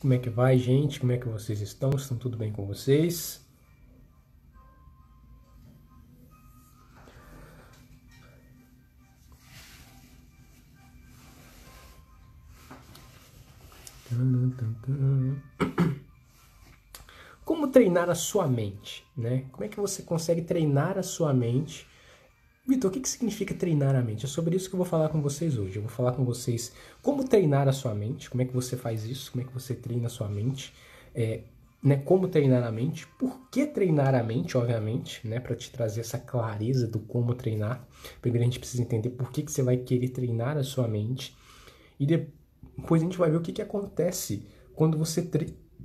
Como é que vai, gente? Como é que vocês estão? Estão tudo bem com vocês? Como treinar a sua mente, né? Como é que você consegue treinar a sua mente Vitor, o que, que significa treinar a mente? É sobre isso que eu vou falar com vocês hoje. Eu vou falar com vocês como treinar a sua mente, como é que você faz isso, como é que você treina a sua mente, é, né, como treinar a mente, por que treinar a mente, obviamente, né, para te trazer essa clareza do como treinar. Primeiro a gente precisa entender por que, que você vai querer treinar a sua mente e depois a gente vai ver o que, que acontece quando você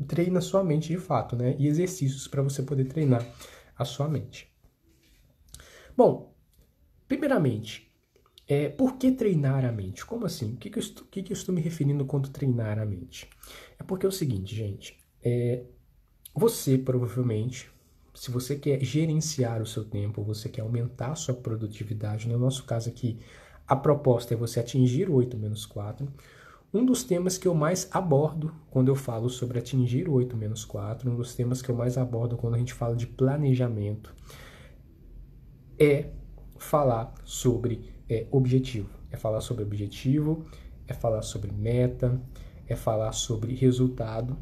treina a sua mente de fato, né, e exercícios para você poder treinar a sua mente. Bom, Primeiramente, é, por que treinar a mente? Como assim? O que, que, eu estou, que, que eu estou me referindo quando treinar a mente? É porque é o seguinte, gente. É, você provavelmente, se você quer gerenciar o seu tempo, você quer aumentar a sua produtividade, no né, nosso caso aqui, a proposta é você atingir o 8 menos 4. Um dos temas que eu mais abordo quando eu falo sobre atingir o 8 menos 4, um dos temas que eu mais abordo quando a gente fala de planejamento, é falar sobre é, objetivo. É falar sobre objetivo, é falar sobre meta, é falar sobre resultado.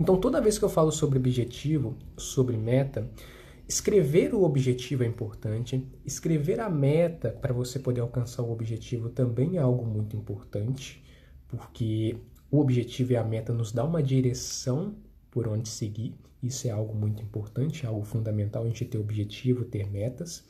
Então, toda vez que eu falo sobre objetivo, sobre meta, escrever o objetivo é importante, escrever a meta para você poder alcançar o objetivo também é algo muito importante, porque o objetivo e a meta nos dá uma direção por onde seguir. Isso é algo muito importante, é algo fundamental a gente ter objetivo, ter metas.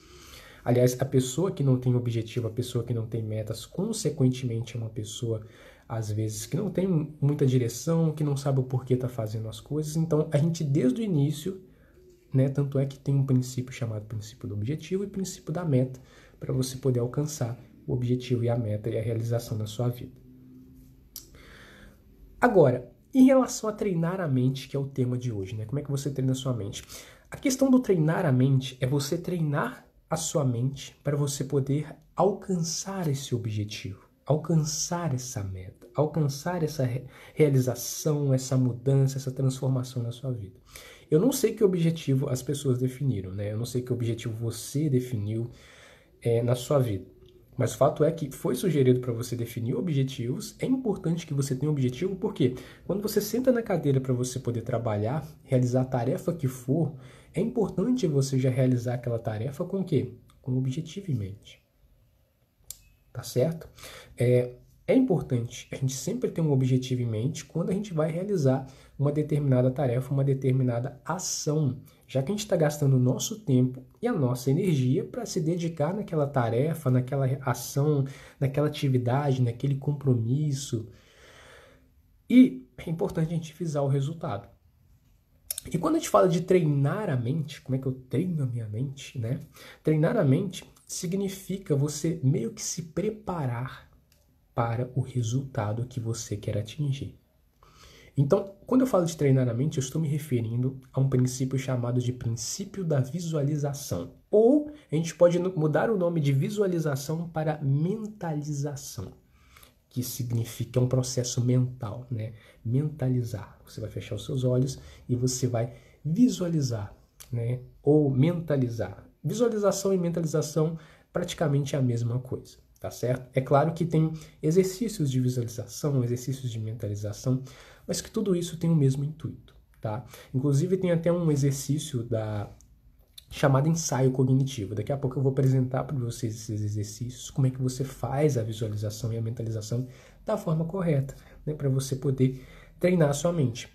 Aliás, a pessoa que não tem objetivo, a pessoa que não tem metas, consequentemente é uma pessoa, às vezes, que não tem muita direção, que não sabe o porquê está fazendo as coisas. Então, a gente, desde o início, né, tanto é que tem um princípio chamado princípio do objetivo e princípio da meta, para você poder alcançar o objetivo e a meta e a realização da sua vida. Agora, em relação a treinar a mente, que é o tema de hoje, né? Como é que você treina a sua mente? A questão do treinar a mente é você treinar a sua mente para você poder alcançar esse objetivo, alcançar essa meta, alcançar essa re realização, essa mudança, essa transformação na sua vida. Eu não sei que objetivo as pessoas definiram, né? Eu não sei que objetivo você definiu é, na sua vida. Mas o fato é que foi sugerido para você definir objetivos. É importante que você tenha um objetivo, porque quando você senta na cadeira para você poder trabalhar, realizar a tarefa que for, é importante você já realizar aquela tarefa com o quê? Com o objetivo em mente. Tá certo? É, é importante a gente sempre ter um objetivo em mente quando a gente vai realizar uma determinada tarefa, uma determinada ação já que a gente está gastando o nosso tempo e a nossa energia para se dedicar naquela tarefa, naquela ação, naquela atividade, naquele compromisso. E é importante a gente visar o resultado. E quando a gente fala de treinar a mente, como é que eu treino a minha mente, né? Treinar a mente significa você meio que se preparar para o resultado que você quer atingir. Então, quando eu falo de treinar a mente, eu estou me referindo a um princípio chamado de princípio da visualização. Ou a gente pode mudar o nome de visualização para mentalização, que significa um processo mental, né? Mentalizar. Você vai fechar os seus olhos e você vai visualizar, né? Ou mentalizar. Visualização e mentalização praticamente é a mesma coisa tá certo? É claro que tem exercícios de visualização, exercícios de mentalização, mas que tudo isso tem o mesmo intuito, tá? Inclusive tem até um exercício da chamado ensaio cognitivo. Daqui a pouco eu vou apresentar para vocês esses exercícios, como é que você faz a visualização e a mentalização da forma correta, né, para você poder treinar a sua mente.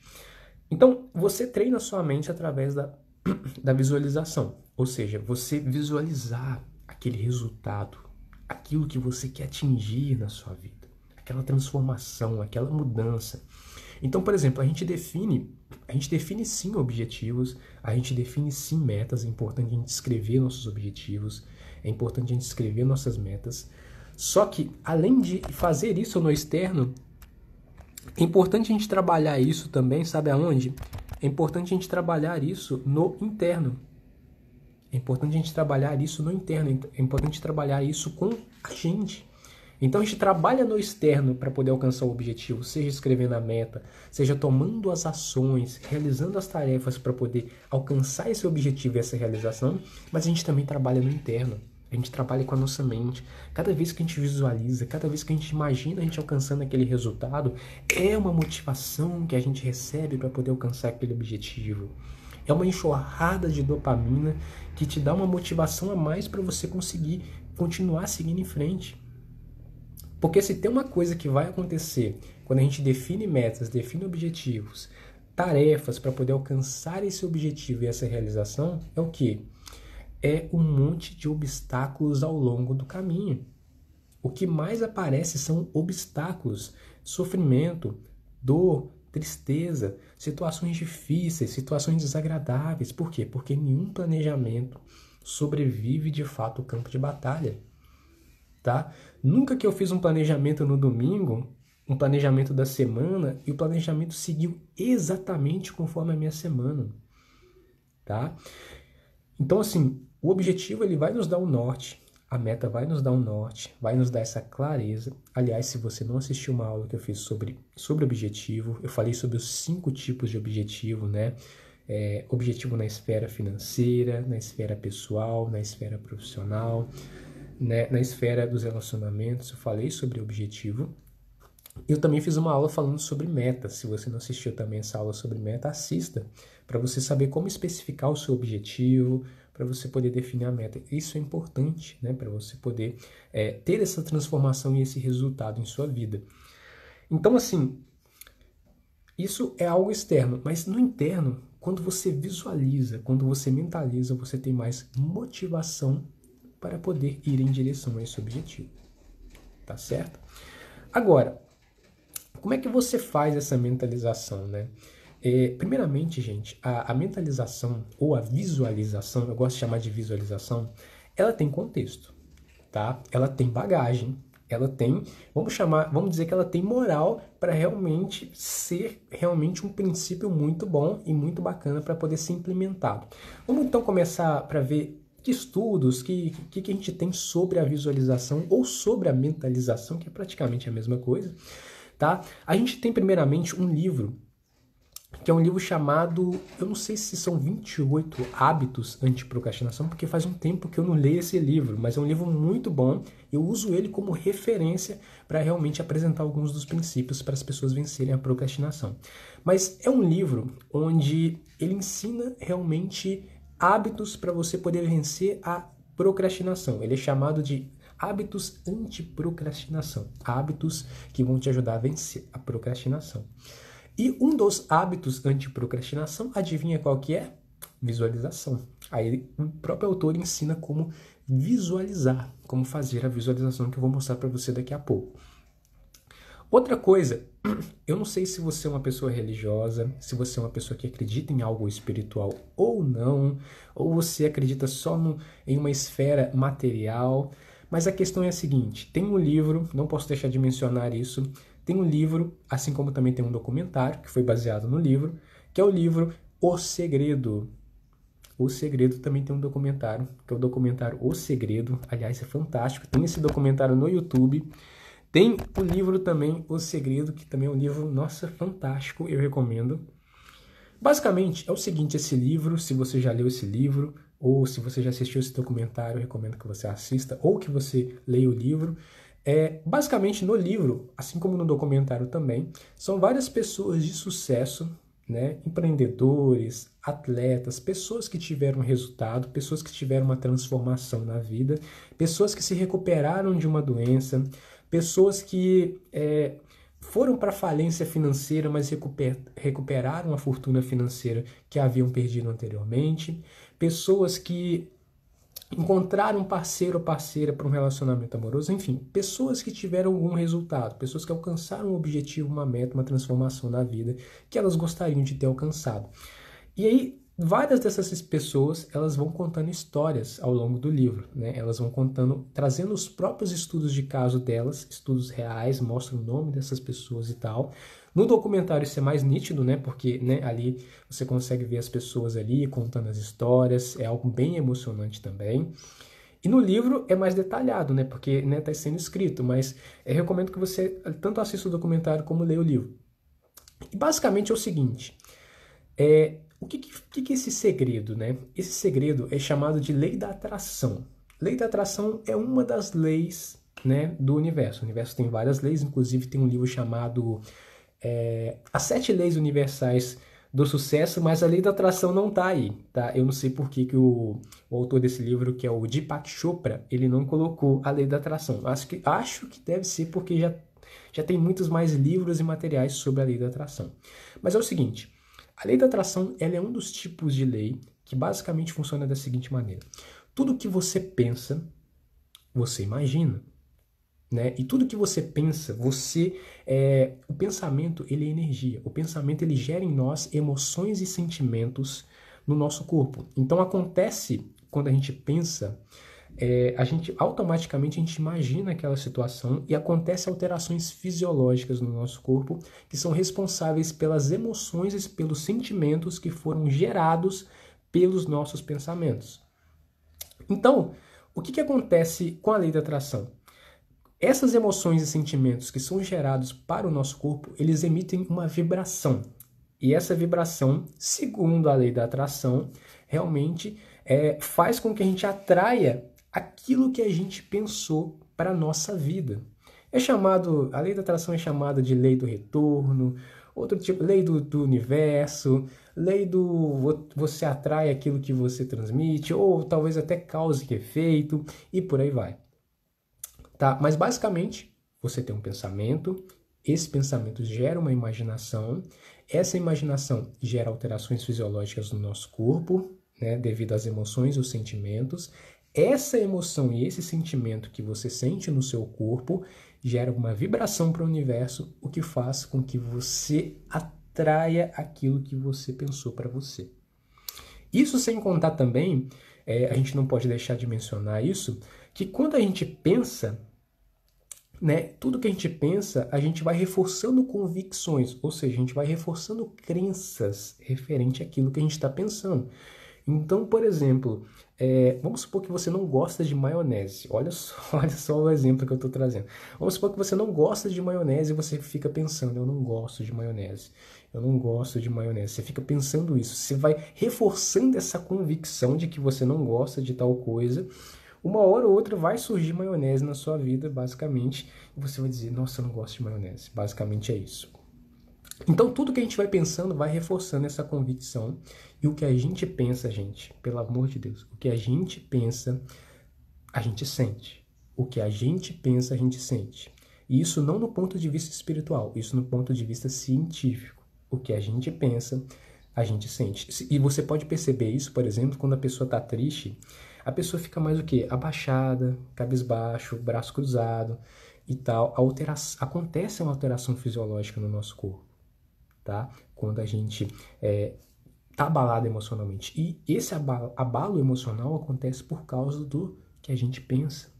Então, você treina a sua mente através da, da visualização, ou seja, você visualizar aquele resultado aquilo que você quer atingir na sua vida, aquela transformação, aquela mudança. Então, por exemplo, a gente define, a gente define sim objetivos, a gente define sim metas, é importante a gente escrever nossos objetivos, é importante a gente escrever nossas metas. Só que além de fazer isso no externo, é importante a gente trabalhar isso também, sabe aonde? É importante a gente trabalhar isso no interno. É importante a gente trabalhar isso no interno, é importante trabalhar isso com a gente. Então a gente trabalha no externo para poder alcançar o objetivo, seja escrevendo a meta, seja tomando as ações, realizando as tarefas para poder alcançar esse objetivo e essa realização, mas a gente também trabalha no interno. A gente trabalha com a nossa mente. Cada vez que a gente visualiza, cada vez que a gente imagina a gente alcançando aquele resultado, é uma motivação que a gente recebe para poder alcançar aquele objetivo. É uma enxurrada de dopamina que te dá uma motivação a mais para você conseguir continuar seguindo em frente. Porque se tem uma coisa que vai acontecer quando a gente define metas, define objetivos, tarefas para poder alcançar esse objetivo e essa realização, é o que? É um monte de obstáculos ao longo do caminho. O que mais aparece são obstáculos, sofrimento, dor, tristeza, situações difíceis, situações desagradáveis. Por quê? Porque nenhum planejamento sobrevive de fato o campo de batalha. Tá? Nunca que eu fiz um planejamento no domingo, um planejamento da semana, e o planejamento seguiu exatamente conforme a minha semana. Tá? Então assim, o objetivo ele vai nos dar o um norte, a meta vai nos dar um norte, vai nos dar essa clareza. Aliás, se você não assistiu uma aula que eu fiz sobre, sobre objetivo, eu falei sobre os cinco tipos de objetivo, né? É, objetivo na esfera financeira, na esfera pessoal, na esfera profissional, né? na esfera dos relacionamentos, eu falei sobre objetivo. Eu também fiz uma aula falando sobre meta. Se você não assistiu também essa aula sobre meta, assista para você saber como especificar o seu objetivo, para você poder definir a meta. Isso é importante né, para você poder é, ter essa transformação e esse resultado em sua vida. Então, assim, isso é algo externo, mas no interno, quando você visualiza, quando você mentaliza, você tem mais motivação para poder ir em direção a esse objetivo. Tá certo? Agora, como é que você faz essa mentalização, né? É, primeiramente, gente, a, a, mentalização ou a visualização, eu gosto de chamar de visualização, ela tem contexto, tá? Ela tem bagagem, ela tem, vamos chamar, vamos dizer que ela tem moral para realmente ser realmente um princípio muito bom e muito bacana para poder ser implementado. Vamos então começar para ver que estudos, que, que, que a gente tem sobre a visualização ou sobre a mentalização, que é praticamente a mesma coisa, tá? A gente tem primeiramente um livro que é um livro chamado, eu não sei se são 28 hábitos anti-procrastinação, porque faz um tempo que eu não leio esse livro, mas é um livro muito bom. Eu uso ele como referência para realmente apresentar alguns dos princípios para as pessoas vencerem a procrastinação. Mas é um livro onde ele ensina realmente hábitos para você poder vencer a procrastinação. Ele é chamado de hábitos anti-procrastinação, hábitos que vão te ajudar a vencer a procrastinação. E um dos hábitos anti-procrastinação, adivinha qual que é? Visualização. Aí o próprio autor ensina como visualizar, como fazer a visualização que eu vou mostrar para você daqui a pouco. Outra coisa, eu não sei se você é uma pessoa religiosa, se você é uma pessoa que acredita em algo espiritual ou não, ou você acredita só no, em uma esfera material, mas a questão é a seguinte: tem um livro, não posso deixar de mencionar isso, tem um livro, assim como também tem um documentário que foi baseado no livro, que é o livro O Segredo. O Segredo também tem um documentário, que é o documentário O Segredo. Aliás, é fantástico. Tem esse documentário no YouTube. Tem o livro também O Segredo, que também é um livro, nossa, fantástico, eu recomendo. Basicamente, é o seguinte, esse livro, se você já leu esse livro, ou se você já assistiu esse documentário, eu recomendo que você assista, ou que você leia o livro. É, basicamente, no livro, assim como no documentário também, são várias pessoas de sucesso, né? empreendedores, atletas, pessoas que tiveram resultado, pessoas que tiveram uma transformação na vida, pessoas que se recuperaram de uma doença, pessoas que é, foram para falência financeira, mas recuper, recuperaram a fortuna financeira que haviam perdido anteriormente, pessoas que encontrar um parceiro ou parceira para um relacionamento amoroso, enfim, pessoas que tiveram algum resultado, pessoas que alcançaram um objetivo, uma meta, uma transformação na vida que elas gostariam de ter alcançado. E aí, várias dessas pessoas, elas vão contando histórias ao longo do livro, né? Elas vão contando, trazendo os próprios estudos de caso delas, estudos reais, mostram o nome dessas pessoas e tal, no documentário isso é mais nítido, né? Porque né, ali você consegue ver as pessoas ali contando as histórias, é algo bem emocionante também. E no livro é mais detalhado, né? Porque está né, tá sendo escrito, mas eu é, recomendo que você eh, tanto assista o documentário como leia o livro. E basicamente é o seguinte: é, o que, que, que é esse segredo, né? Esse segredo é chamado de lei da atração. Lei da atração é uma das leis né, do universo. O universo tem várias leis, inclusive tem um livro chamado é, as sete leis universais do sucesso, mas a lei da atração não tá aí, tá? Eu não sei por que, que o, o, autor desse livro, que é o Deepak Chopra, ele não colocou a lei da atração. Acho que, acho que deve ser porque já, já tem muitos mais livros e materiais sobre a lei da atração. Mas é o seguinte, a lei da atração ela é um dos tipos de lei que basicamente funciona da seguinte maneira. Tudo que você pensa, você imagina. Né? E tudo que você pensa, você é, o pensamento ele é energia. O pensamento ele gera em nós emoções e sentimentos no nosso corpo. Então acontece quando a gente pensa, é, a gente automaticamente a gente imagina aquela situação e acontece alterações fisiológicas no nosso corpo que são responsáveis pelas emoções e pelos sentimentos que foram gerados pelos nossos pensamentos. Então, o que, que acontece com a lei da atração? Essas emoções e sentimentos que são gerados para o nosso corpo, eles emitem uma vibração. E essa vibração, segundo a lei da atração, realmente é, faz com que a gente atraia aquilo que a gente pensou para a nossa vida. É chamado, a lei da atração é chamada de lei do retorno, outro tipo, lei do, do universo, lei do você atrai aquilo que você transmite, ou talvez até cause que efeito, é e por aí vai tá? Mas basicamente, você tem um pensamento, esse pensamento gera uma imaginação, essa imaginação gera alterações fisiológicas no nosso corpo, né, devido às emoções os sentimentos. Essa emoção e esse sentimento que você sente no seu corpo gera uma vibração para o universo, o que faz com que você atraia aquilo que você pensou para você. Isso sem contar também, é, a gente não pode deixar de mencionar isso, que quando a gente pensa, né, tudo que a gente pensa, a gente vai reforçando convicções, ou seja, a gente vai reforçando crenças referente àquilo que a gente está pensando. Então, por exemplo, é, vamos supor que você não gosta de maionese. Olha só, olha só o exemplo que eu estou trazendo. Vamos supor que você não gosta de maionese e você fica pensando: eu não gosto de maionese, eu não gosto de maionese. Você fica pensando isso. Você vai reforçando essa convicção de que você não gosta de tal coisa uma hora ou outra vai surgir maionese na sua vida, basicamente, e você vai dizer: Nossa, eu não gosto de maionese. Basicamente é isso. Então, tudo que a gente vai pensando vai reforçando essa convicção. E o que a gente pensa, gente, pelo amor de Deus, o que a gente pensa, a gente sente. O que a gente pensa, a gente sente. E isso não no ponto de vista espiritual, isso no ponto de vista científico. O que a gente pensa, a gente sente. E você pode perceber isso, por exemplo, quando a pessoa está triste a pessoa fica mais o quê? Abaixada, cabisbaixo, braço cruzado e tal. Altera... Acontece uma alteração fisiológica no nosso corpo, tá? Quando a gente é, tá abalado emocionalmente. E esse abalo, abalo emocional acontece por causa do que a gente pensa.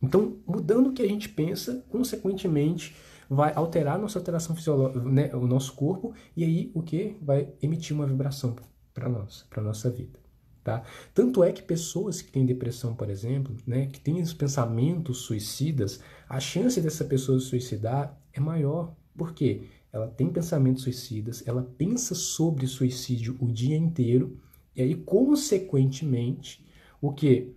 Então, mudando o que a gente pensa, consequentemente, vai alterar nossa alteração fisiológica, né, o nosso corpo, e aí o que? Vai emitir uma vibração para nós, para nossa vida. Tá? Tanto é que pessoas que têm depressão, por exemplo, né, que têm os pensamentos suicidas, a chance dessa pessoa se suicidar é maior. Por quê? Ela tem pensamentos suicidas, ela pensa sobre suicídio o dia inteiro, e aí, consequentemente, o que?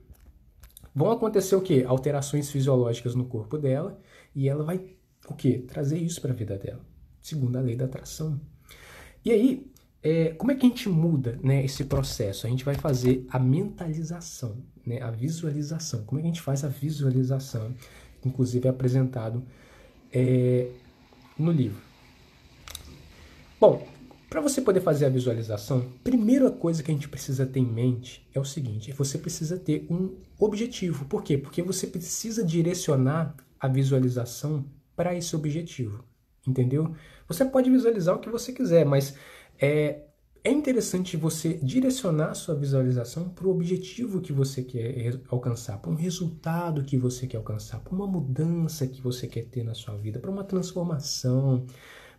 Vão acontecer o quê? Alterações fisiológicas no corpo dela, e ela vai o quê? Trazer isso para a vida dela, segundo a lei da atração. E aí, é, como é que a gente muda né, esse processo? A gente vai fazer a mentalização, né, a visualização. Como é que a gente faz a visualização? Inclusive é apresentado é, no livro. Bom, para você poder fazer a visualização, primeira coisa que a gente precisa ter em mente é o seguinte: você precisa ter um objetivo. Por quê? Porque você precisa direcionar a visualização para esse objetivo. Entendeu? Você pode visualizar o que você quiser, mas é, é interessante você direcionar sua visualização para o objetivo que você quer alcançar, para um resultado que você quer alcançar, para uma mudança que você quer ter na sua vida, para uma transformação,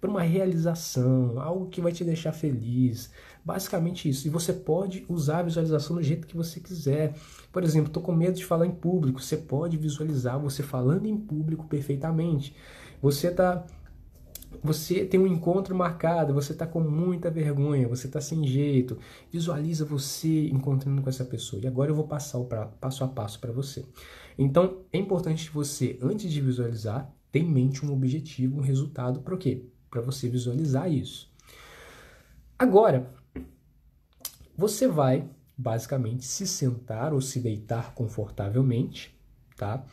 para uma realização, algo que vai te deixar feliz. Basicamente isso. E você pode usar a visualização do jeito que você quiser. Por exemplo, estou com medo de falar em público. Você pode visualizar você falando em público perfeitamente. Você está você tem um encontro marcado, você está com muita vergonha, você está sem jeito. Visualiza você encontrando com essa pessoa. E agora eu vou passar o pra, passo a passo para você. Então, é importante você, antes de visualizar, ter em mente um objetivo, um resultado para o quê? Para você visualizar isso. Agora, você vai basicamente se sentar ou se deitar confortavelmente, tá?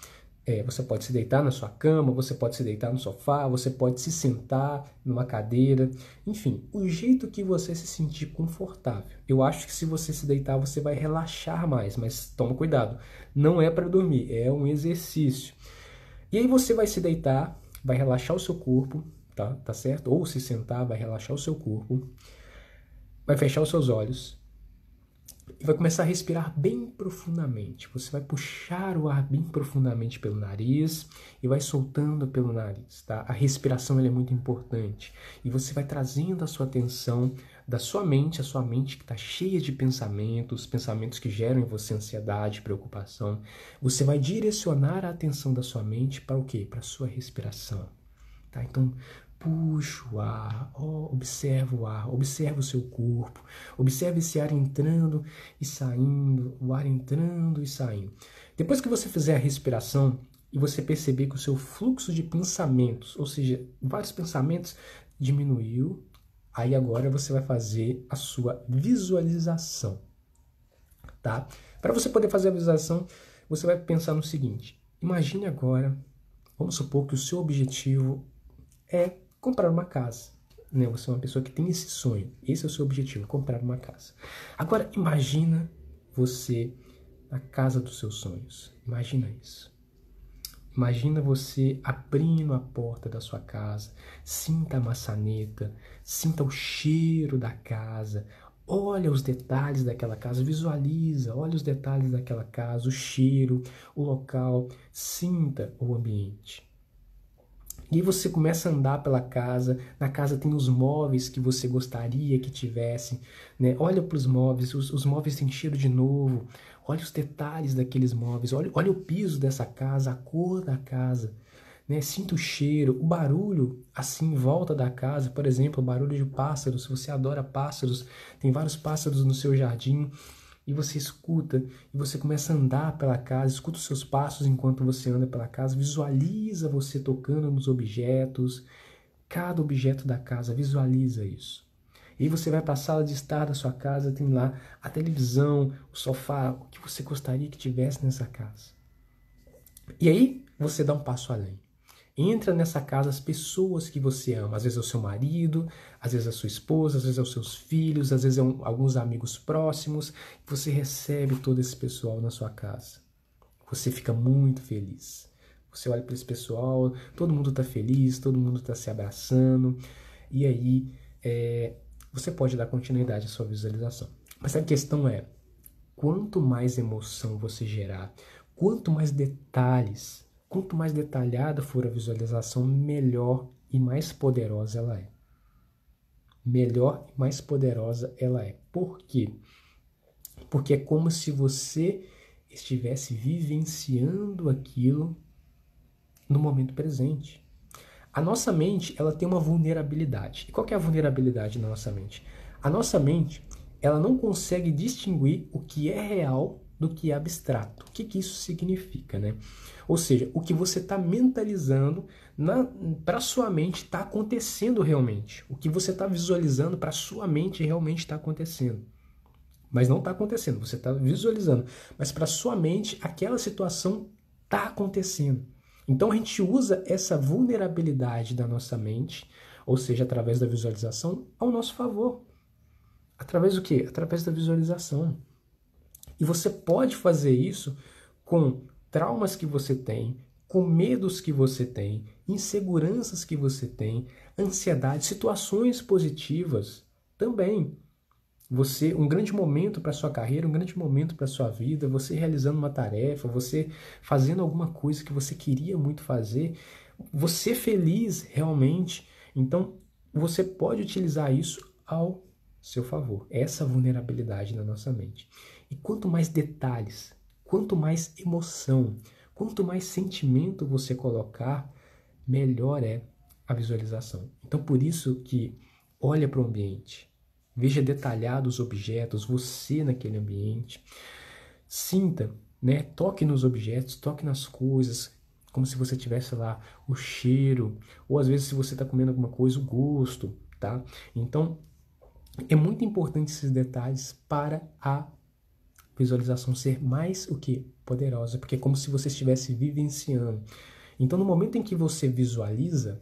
É, você pode se deitar na sua cama, você pode se deitar no sofá, você pode se sentar numa cadeira, enfim, o jeito que você se sentir confortável. Eu acho que se você se deitar, você vai relaxar mais, mas toma cuidado, não é para dormir, é um exercício. E aí você vai se deitar, vai relaxar o seu corpo, tá? Tá certo? Ou se sentar, vai relaxar o seu corpo. Vai fechar os seus olhos e vai começar a respirar bem profundamente. Você vai puxar o ar bem profundamente pelo nariz e vai soltando pelo nariz, tá? A respiração é muito importante e você vai trazendo a sua atenção da sua mente, a sua mente que está cheia de pensamentos, pensamentos que geram em você ansiedade, preocupação. Você vai direcionar a atenção da sua mente para o quê? Para a sua respiração. Tá? Então, puxo o ar, observo observa o ar, observa o seu corpo, observa esse ar entrando e saindo, o ar entrando e saindo. Depois que você fizer a respiração e você perceber que o seu fluxo de pensamentos, ou seja, vários pensamentos, diminuiu, aí agora você vai fazer a sua visualização, tá? Para você poder fazer a visualização, você vai pensar no seguinte: imagine agora, vamos supor que o seu objetivo é comprar uma casa. Né? Você é uma pessoa que tem esse sonho, esse é o seu objetivo, comprar uma casa. Agora, imagina você na casa dos seus sonhos. Imagina isso. Imagina você abrindo a porta da sua casa, sinta a maçaneta, sinta o cheiro da casa, olha os detalhes daquela casa, visualiza, olha os detalhes daquela casa, o cheiro, o local, sinta o ambiente. E aí você começa a andar pela casa, na casa tem os móveis que você gostaria que tivesse, né? Olha para os móveis, os móveis têm cheiro de novo, olha os detalhes daqueles móveis, olha, olha o piso dessa casa, a cor da casa. Né, sinta o cheiro, o barulho assim em volta da casa, por exemplo, o barulho de pássaros. Se você adora pássaros, tem vários pássaros no seu jardim e você escuta, e você começa a andar pela casa, escuta os seus passos enquanto você anda pela casa, visualiza você tocando nos objetos, cada objeto da casa, visualiza isso. E você vai para a sala de estar da sua casa, tem lá a televisão, o sofá, o que você gostaria que tivesse nessa casa. E aí você dá um passo além. Entra nessa casa as pessoas que você ama. Às vezes é o seu marido, às vezes é a sua esposa, às vezes é os seus filhos, às vezes é um, alguns amigos próximos. Você recebe todo esse pessoal na sua casa. Você fica muito feliz. Você olha para esse pessoal, todo mundo está feliz, todo mundo está se abraçando. E aí é, você pode dar continuidade à sua visualização. Mas a questão é, quanto mais emoção você gerar, quanto mais detalhes Quanto mais detalhada for a visualização, melhor e mais poderosa ela é. Melhor e mais poderosa ela é. Por quê? Porque é como se você estivesse vivenciando aquilo no momento presente. A nossa mente, ela tem uma vulnerabilidade. E qual é a vulnerabilidade da nossa mente? A nossa mente, ela não consegue distinguir o que é real do que é abstrato. O que, que isso significa, né? Ou seja, o que você está mentalizando para sua mente está acontecendo realmente. O que você está visualizando para sua mente realmente está acontecendo. Mas não está acontecendo, você está visualizando. Mas para sua mente, aquela situação está acontecendo. Então a gente usa essa vulnerabilidade da nossa mente, ou seja, através da visualização, ao nosso favor. Através do quê? Através da visualização. E você pode fazer isso com traumas que você tem, com medos que você tem, inseguranças que você tem, ansiedade, situações positivas também. Você, um grande momento para sua carreira, um grande momento para sua vida, você realizando uma tarefa, você fazendo alguma coisa que você queria muito fazer, você feliz realmente. Então, você pode utilizar isso ao seu favor. Essa vulnerabilidade na nossa mente. E quanto mais detalhes, quanto mais emoção, quanto mais sentimento você colocar, melhor é a visualização. Então por isso que olha para o ambiente, veja detalhados os objetos, você naquele ambiente. Sinta, né? Toque nos objetos, toque nas coisas, como se você tivesse lá o cheiro, ou às vezes se você está comendo alguma coisa, o gosto, tá? Então é muito importante esses detalhes para a visualização ser mais o que poderosa, porque é como se você estivesse vivenciando. Então, no momento em que você visualiza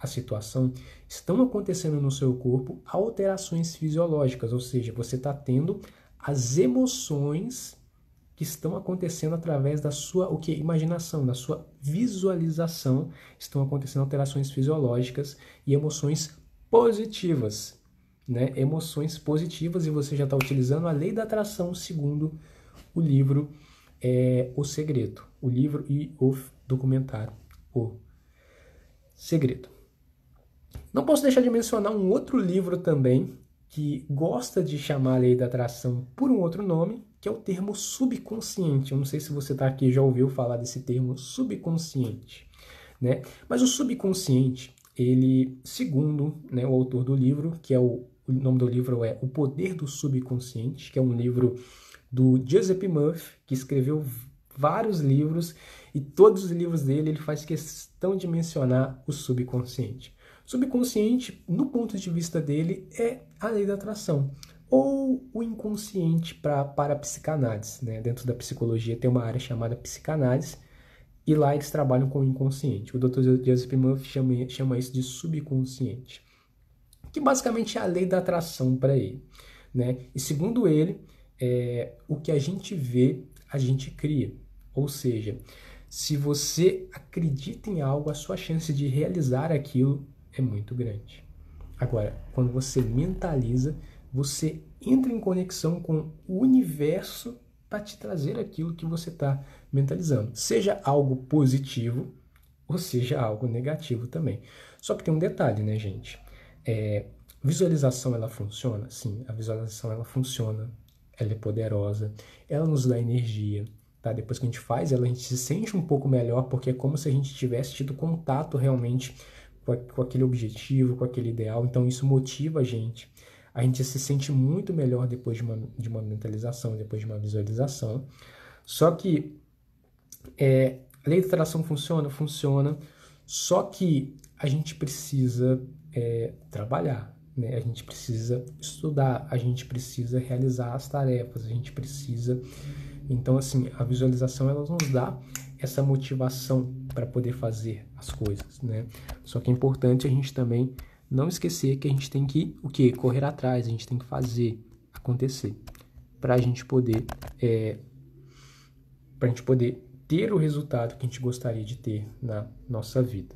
a situação, estão acontecendo no seu corpo alterações fisiológicas, ou seja, você está tendo as emoções que estão acontecendo através da sua o que imaginação, da sua visualização, estão acontecendo alterações fisiológicas e emoções positivas né, emoções positivas e você já está utilizando a lei da atração segundo o livro é, O Segredo, o livro e o documentário O Segredo. Não posso deixar de mencionar um outro livro também que gosta de chamar a lei da atração por um outro nome, que é o termo subconsciente. Eu não sei se você está aqui já ouviu falar desse termo subconsciente, né? Mas o subconsciente ele, segundo né, o autor do livro, que é o o nome do livro é O Poder do Subconsciente, que é um livro do joseph Murphy, que escreveu vários livros e todos os livros dele ele faz questão de mencionar o subconsciente. Subconsciente, no ponto de vista dele, é a lei da atração ou o inconsciente pra, para a psicanálise. Né? Dentro da psicologia tem uma área chamada psicanálise e lá eles trabalham com o inconsciente. O Dr. Joseph Murphy chama, chama isso de subconsciente que basicamente é a lei da atração para ele. Né? E segundo ele, é, o que a gente vê, a gente cria. Ou seja, se você acredita em algo, a sua chance de realizar aquilo é muito grande. Agora, quando você mentaliza, você entra em conexão com o universo para te trazer aquilo que você está mentalizando. Seja algo positivo ou seja algo negativo também. Só que tem um detalhe, né, gente? É, visualização ela funciona? Sim, a visualização ela funciona, ela é poderosa, ela nos dá energia. Tá? Depois que a gente faz ela, a gente se sente um pouco melhor, porque é como se a gente tivesse tido contato realmente com, a, com aquele objetivo, com aquele ideal. Então isso motiva a gente. A gente se sente muito melhor depois de uma, de uma mentalização, depois de uma visualização. Só que é, a lei da atração funciona? Funciona. Só que a gente precisa é, trabalhar, né? a gente precisa estudar, a gente precisa realizar as tarefas, a gente precisa. Então, assim, a visualização ela nos dá essa motivação para poder fazer as coisas, né? Só que é importante a gente também não esquecer que a gente tem que o que correr atrás, a gente tem que fazer acontecer para a gente poder é, para a gente poder ter o resultado que a gente gostaria de ter na nossa vida.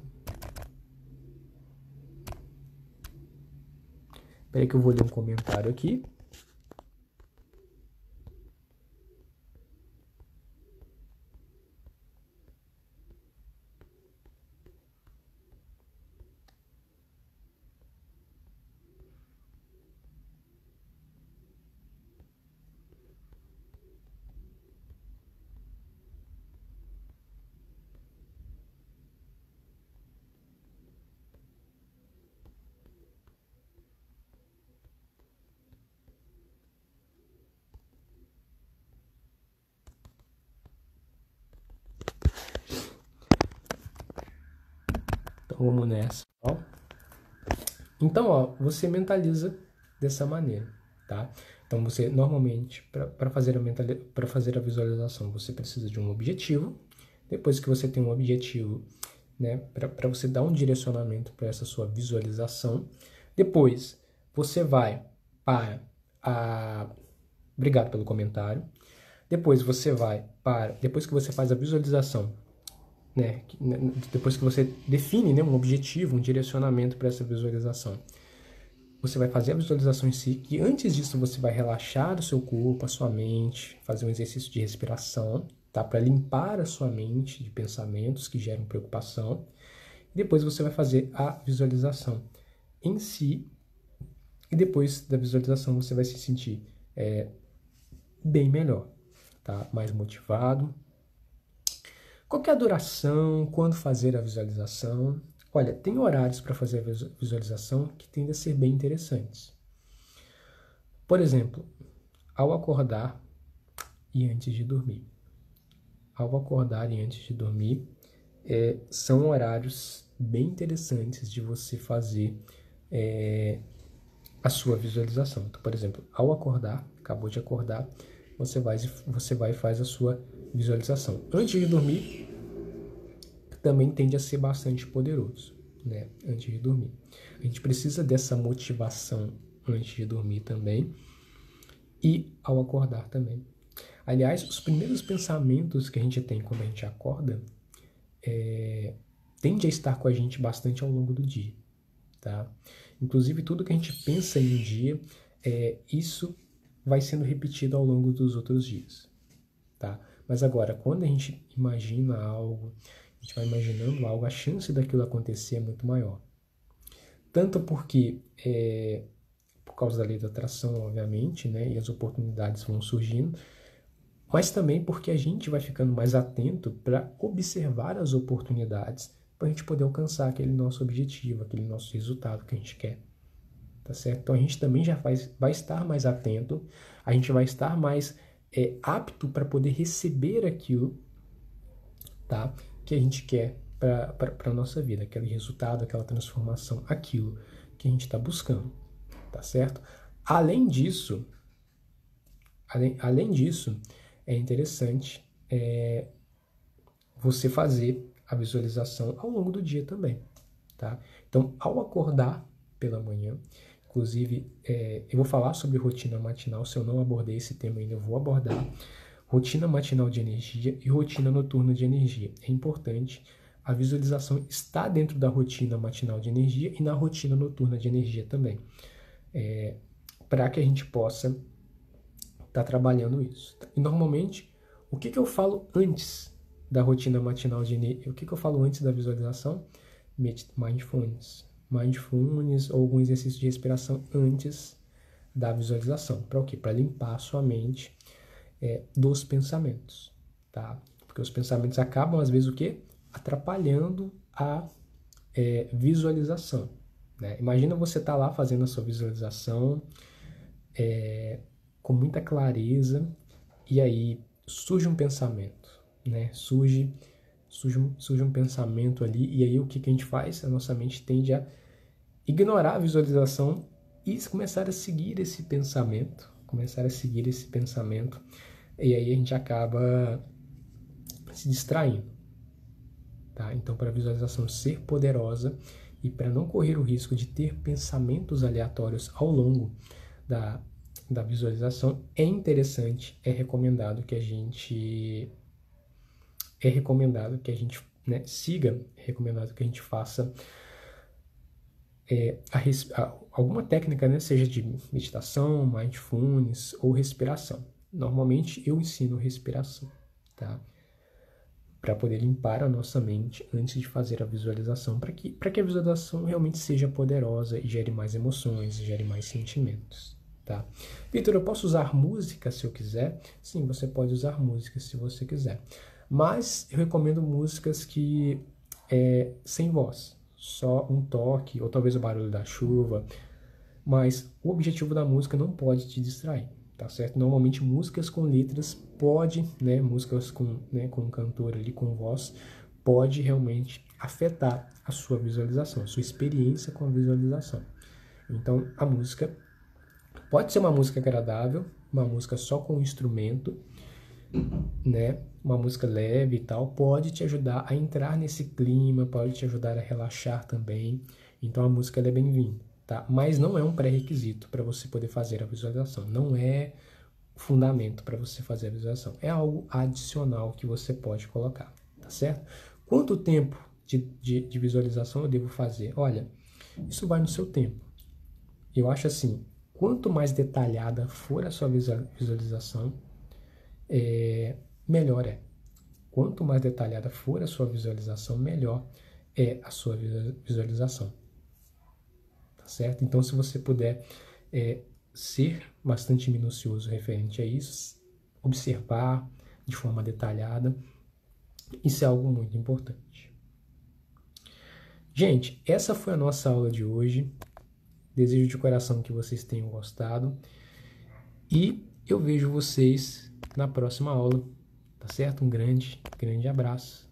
Espera que eu vou ler um comentário aqui. rumo nessa. Ó. Tá então, ó, você mentaliza dessa maneira, tá? Então, você normalmente, para fazer, a mental... fazer a visualização, você precisa de um objetivo. Depois que você tem um objetivo, né, para você dar um direcionamento para essa sua visualização, depois você vai para a. Obrigado pelo comentário. Depois você vai para. Depois que você faz a visualização, né, né? Depois que você define né, um objetivo, um direcionamento para essa visualização. Você vai fazer a visualização em si, e antes disso você vai relaxar o seu corpo, a sua mente, fazer um exercício de respiração, tá? Para limpar a sua mente de pensamentos que geram preocupação. Depois você vai fazer a visualização em si. E depois da visualização você vai se sentir é, bem melhor, tá? Mais motivado, qual é a duração? Quando fazer a visualização? Olha, tem horários para fazer a visualização que tendem a ser bem interessantes. Por exemplo, ao acordar e antes de dormir. Ao acordar e antes de dormir é, são horários bem interessantes de você fazer é, a sua visualização. Então, por exemplo, ao acordar, acabou de acordar, você vai, você vai e faz a sua visualização. Antes de dormir, também tende a ser bastante poderoso, né? Antes de dormir. A gente precisa dessa motivação antes de dormir também e ao acordar também. Aliás, os primeiros pensamentos que a gente tem quando a gente acorda é, tende a estar com a gente bastante ao longo do dia, tá? Inclusive, tudo que a gente pensa em um dia, é, isso vai sendo repetido ao longo dos outros dias, tá? Mas agora, quando a gente imagina algo, a gente vai imaginando algo, a chance daquilo acontecer é muito maior. Tanto porque, é, por causa da lei da atração, obviamente, né, e as oportunidades vão surgindo, mas também porque a gente vai ficando mais atento para observar as oportunidades para a gente poder alcançar aquele nosso objetivo, aquele nosso resultado que a gente quer. Tá certo? Então a gente também já faz, vai estar mais atento, a gente vai estar mais é, apto para poder receber aquilo tá, que a gente quer para a nossa vida, aquele resultado, aquela transformação, aquilo que a gente está buscando, tá certo? Além disso, além, além disso, é interessante é, você fazer a visualização ao longo do dia também, tá? Então, ao acordar pela manhã, Inclusive, é, eu vou falar sobre rotina matinal, se eu não abordei esse tema ainda, eu vou abordar. Rotina matinal de energia e rotina noturna de energia. É importante, a visualização está dentro da rotina matinal de energia e na rotina noturna de energia também, é, para que a gente possa estar tá trabalhando isso. E normalmente, o que, que eu falo antes da rotina matinal de energia? O que, que eu falo antes da visualização? Mindfulness mindfulness ou algum exercício de respiração antes da visualização. Para o quê? Para limpar a sua mente é, dos pensamentos, tá? Porque os pensamentos acabam, às vezes, o quê? Atrapalhando a é, visualização. Né? Imagina você estar tá lá fazendo a sua visualização é, com muita clareza e aí surge um pensamento, né? Surge, surge, surge um pensamento ali e aí o que, que a gente faz? A nossa mente tende a ignorar a visualização e começar a seguir esse pensamento, começar a seguir esse pensamento, e aí a gente acaba se distraindo. Tá? Então, para a visualização ser poderosa e para não correr o risco de ter pensamentos aleatórios ao longo da, da visualização, é interessante, é recomendado que a gente é recomendado que a gente né, siga, é recomendado que a gente faça é, a, a, alguma técnica, né, seja de meditação, mindfulness ou respiração. Normalmente eu ensino respiração, tá? Para poder limpar a nossa mente antes de fazer a visualização, para que, que a visualização realmente seja poderosa e gere mais emoções, gere mais sentimentos. Tá. Vitor, eu posso usar música se eu quiser? Sim, você pode usar música se você quiser. Mas eu recomendo músicas que é sem voz, só um toque, ou talvez o barulho da chuva, mas o objetivo da música não pode te distrair, tá certo? Normalmente músicas com letras pode, né, músicas com, né, com um cantor ali, com voz, pode realmente afetar a sua visualização, a sua experiência com a visualização. Então, a música pode ser uma música agradável, uma música só com um instrumento, né? Uma música leve e tal pode te ajudar a entrar nesse clima, pode te ajudar a relaxar também. Então a música é bem-vinda, tá? Mas não é um pré-requisito para você poder fazer a visualização. Não é fundamento para você fazer a visualização. É algo adicional que você pode colocar, tá certo? Quanto tempo de, de, de visualização eu devo fazer? Olha, isso vai no seu tempo. Eu acho assim, quanto mais detalhada for a sua visualização, é, melhor é. Quanto mais detalhada for a sua visualização, melhor é a sua visualização. Tá certo? Então, se você puder é, ser bastante minucioso referente a isso, observar de forma detalhada, isso é algo muito importante. Gente, essa foi a nossa aula de hoje. Desejo de coração que vocês tenham gostado. E eu vejo vocês na próxima aula, tá certo? Um grande, grande abraço.